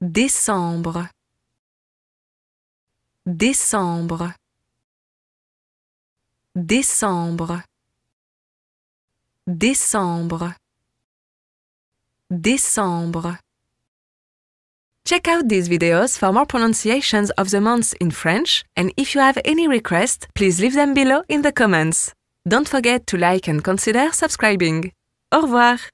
Décembre. Décembre. Décembre. Décembre. Décembre. Check out these videos for more pronunciations of the months in French and if you have any requests, please leave them below in the comments. Don't forget to like and consider subscribing. Au revoir!